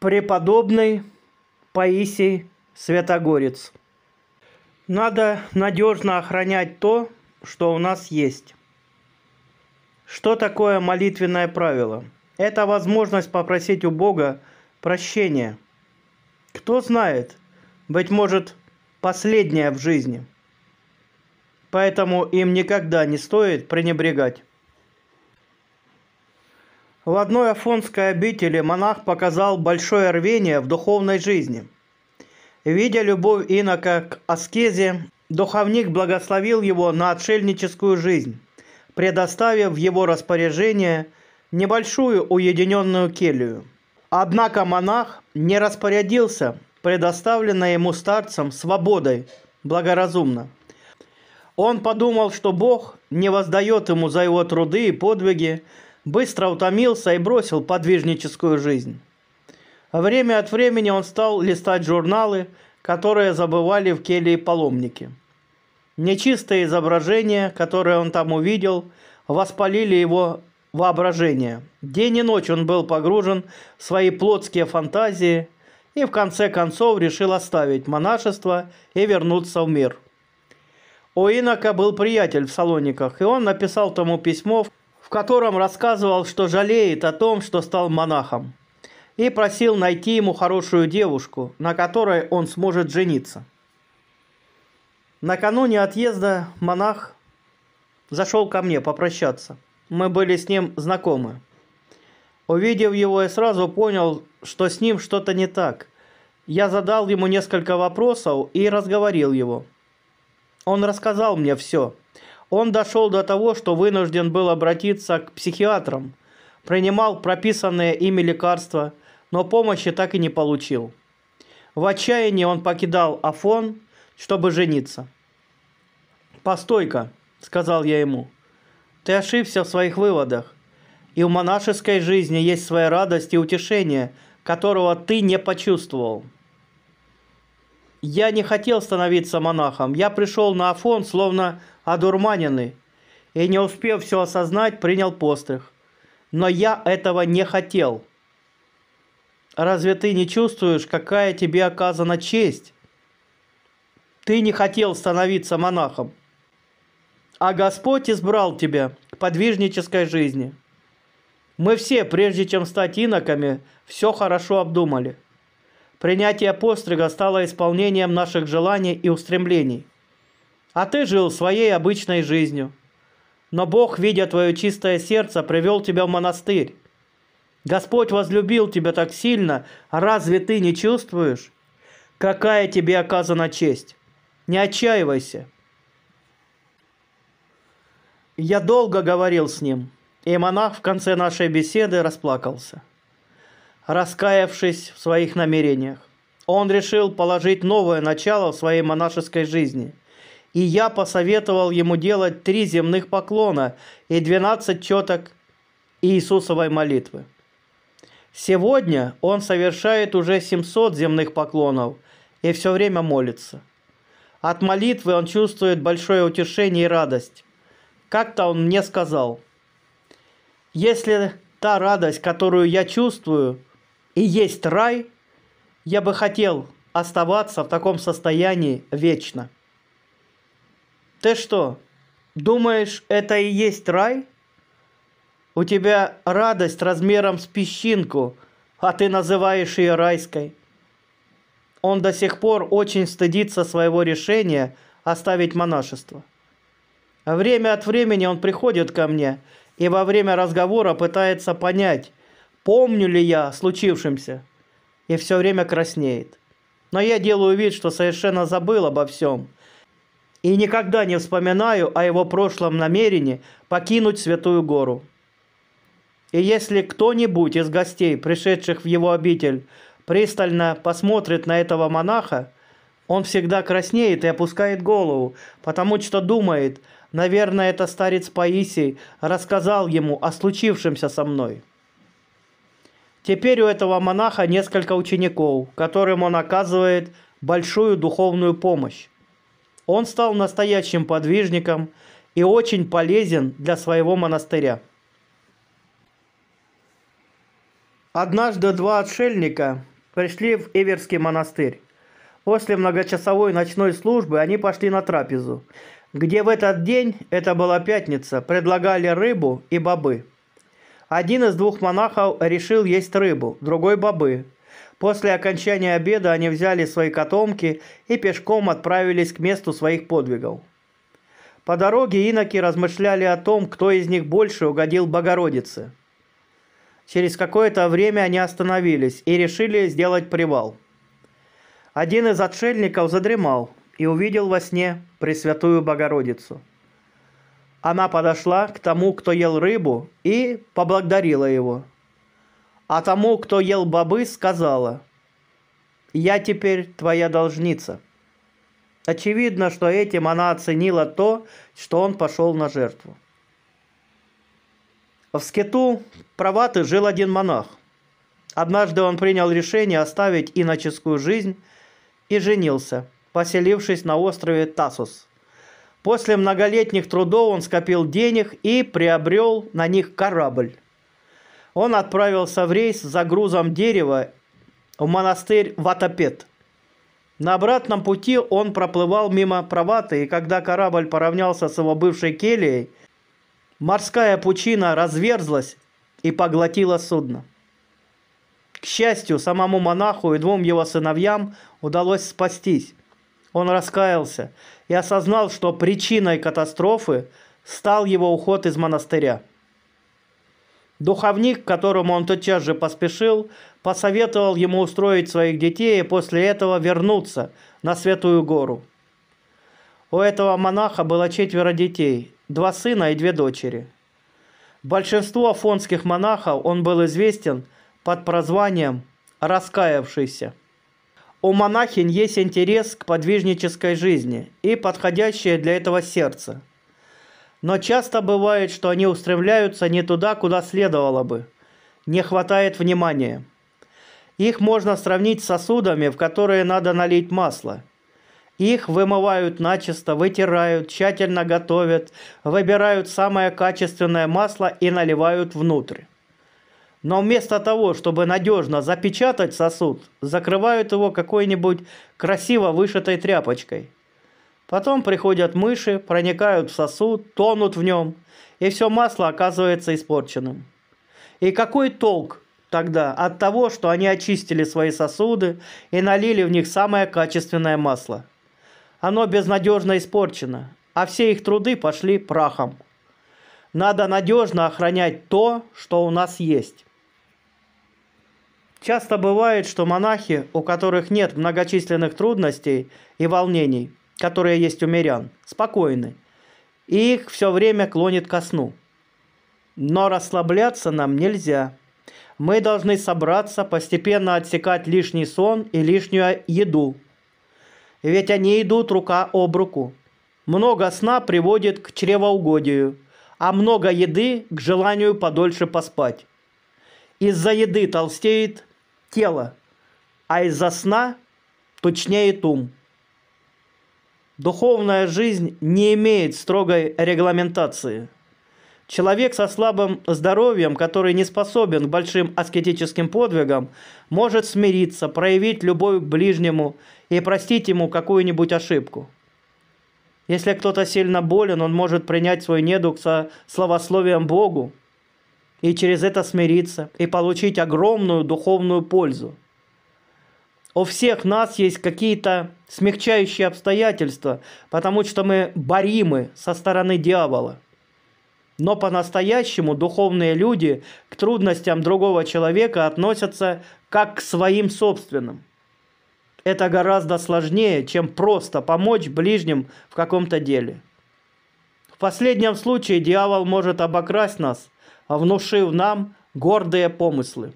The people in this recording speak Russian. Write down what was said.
преподобный Паисий Святогорец. Надо надежно охранять то, что у нас есть. Что такое молитвенное правило? Это возможность попросить у Бога прощения. Кто знает, быть может, последнее в жизни. Поэтому им никогда не стоит пренебрегать. В одной афонской обители монах показал большое рвение в духовной жизни. Видя любовь инока к аскезе, духовник благословил его на отшельническую жизнь, предоставив в его распоряжение небольшую уединенную келью. Однако монах не распорядился предоставленной ему старцем свободой благоразумно. Он подумал, что Бог не воздает ему за его труды и подвиги, быстро утомился и бросил подвижническую жизнь. Время от времени он стал листать журналы, которые забывали в келье паломники. Нечистые изображения, которые он там увидел, воспалили его воображение. День и ночь он был погружен в свои плотские фантазии и в конце концов решил оставить монашество и вернуться в мир. У Инока был приятель в Салониках, и он написал тому письмо, в котором рассказывал, что жалеет о том, что стал монахом, и просил найти ему хорошую девушку, на которой он сможет жениться. Накануне отъезда монах зашел ко мне попрощаться. Мы были с ним знакомы. Увидев его, я сразу понял, что с ним что-то не так. Я задал ему несколько вопросов и разговорил его. Он рассказал мне все – он дошел до того, что вынужден был обратиться к психиатрам, принимал прописанные ими лекарства, но помощи так и не получил. В отчаянии он покидал Афон, чтобы жениться. «Постой-ка», — сказал я ему, — «ты ошибся в своих выводах. И в монашеской жизни есть своя радость и утешение, которого ты не почувствовал». Я не хотел становиться монахом. Я пришел на Афон, словно одурманенный, и не успев все осознать, принял постриг. Но я этого не хотел. Разве ты не чувствуешь, какая тебе оказана честь? Ты не хотел становиться монахом, а Господь избрал тебя к подвижнической жизни. Мы все, прежде чем стать иноками, все хорошо обдумали – Принятие пострига стало исполнением наших желаний и устремлений. А ты жил своей обычной жизнью. Но Бог, видя твое чистое сердце, привел тебя в монастырь. Господь возлюбил тебя так сильно, разве ты не чувствуешь? Какая тебе оказана честь? Не отчаивайся. Я долго говорил с ним, и монах в конце нашей беседы расплакался раскаявшись в своих намерениях. Он решил положить новое начало в своей монашеской жизни. И я посоветовал ему делать три земных поклона и двенадцать четок Иисусовой молитвы. Сегодня он совершает уже 700 земных поклонов и все время молится. От молитвы он чувствует большое утешение и радость. Как-то он мне сказал, если та радость, которую я чувствую – и есть рай, я бы хотел оставаться в таком состоянии вечно. Ты что, думаешь, это и есть рай? У тебя радость размером с песчинку, а ты называешь ее райской. Он до сих пор очень стыдится своего решения оставить монашество. Время от времени он приходит ко мне и во время разговора пытается понять, помню ли я случившемся, и все время краснеет. Но я делаю вид, что совершенно забыл обо всем, и никогда не вспоминаю о его прошлом намерении покинуть Святую Гору. И если кто-нибудь из гостей, пришедших в его обитель, пристально посмотрит на этого монаха, он всегда краснеет и опускает голову, потому что думает, наверное, это старец Паисий рассказал ему о случившемся со мной. Теперь у этого монаха несколько учеников, которым он оказывает большую духовную помощь. Он стал настоящим подвижником и очень полезен для своего монастыря. Однажды два отшельника пришли в Иверский монастырь. После многочасовой ночной службы они пошли на трапезу, где в этот день, это была пятница, предлагали рыбу и бобы. Один из двух монахов решил есть рыбу, другой – бобы. После окончания обеда они взяли свои котомки и пешком отправились к месту своих подвигов. По дороге иноки размышляли о том, кто из них больше угодил Богородице. Через какое-то время они остановились и решили сделать привал. Один из отшельников задремал и увидел во сне Пресвятую Богородицу – она подошла к тому, кто ел рыбу, и поблагодарила его. А тому, кто ел бобы, сказала, «Я теперь твоя должница». Очевидно, что этим она оценила то, что он пошел на жертву. В Скету Праваты жил один монах. Однажды он принял решение оставить иноческую жизнь и женился, поселившись на острове Тасус – После многолетних трудов он скопил денег и приобрел на них корабль. Он отправился в рейс за грузом дерева в монастырь Ватапет. На обратном пути он проплывал мимо Праваты, и когда корабль поравнялся с его бывшей кельей, морская пучина разверзлась и поглотила судно. К счастью, самому монаху и двум его сыновьям удалось спастись. Он раскаялся и осознал, что причиной катастрофы стал его уход из монастыря. Духовник, к которому он тотчас же поспешил, посоветовал ему устроить своих детей и после этого вернуться на Святую Гору. У этого монаха было четверо детей, два сына и две дочери. Большинство афонских монахов он был известен под прозванием «раскаявшийся». У монахинь есть интерес к подвижнической жизни и подходящее для этого сердце. Но часто бывает, что они устремляются не туда, куда следовало бы. Не хватает внимания. Их можно сравнить с сосудами, в которые надо налить масло. Их вымывают начисто, вытирают, тщательно готовят, выбирают самое качественное масло и наливают внутрь. Но вместо того, чтобы надежно запечатать сосуд, закрывают его какой-нибудь красиво вышитой тряпочкой. Потом приходят мыши, проникают в сосуд, тонут в нем, и все масло оказывается испорченным. И какой толк тогда от того, что они очистили свои сосуды и налили в них самое качественное масло? Оно безнадежно испорчено, а все их труды пошли прахом. Надо надежно охранять то, что у нас есть. Часто бывает, что монахи, у которых нет многочисленных трудностей и волнений, которые есть у мирян, спокойны, и их все время клонит ко сну. Но расслабляться нам нельзя. Мы должны собраться, постепенно отсекать лишний сон и лишнюю еду. Ведь они идут рука об руку. Много сна приводит к чревоугодию, а много еды – к желанию подольше поспать. Из-за еды толстеет, тело, а из-за сна тучнеет ум. Духовная жизнь не имеет строгой регламентации. Человек со слабым здоровьем, который не способен к большим аскетическим подвигам, может смириться, проявить любовь к ближнему и простить ему какую-нибудь ошибку. Если кто-то сильно болен, он может принять свой недуг со словословием Богу – и через это смириться, и получить огромную духовную пользу. У всех нас есть какие-то смягчающие обстоятельства, потому что мы боримы со стороны дьявола. Но по-настоящему духовные люди к трудностям другого человека относятся как к своим собственным. Это гораздо сложнее, чем просто помочь ближним в каком-то деле. В последнем случае дьявол может обокрасть нас – внушив нам гордые помыслы.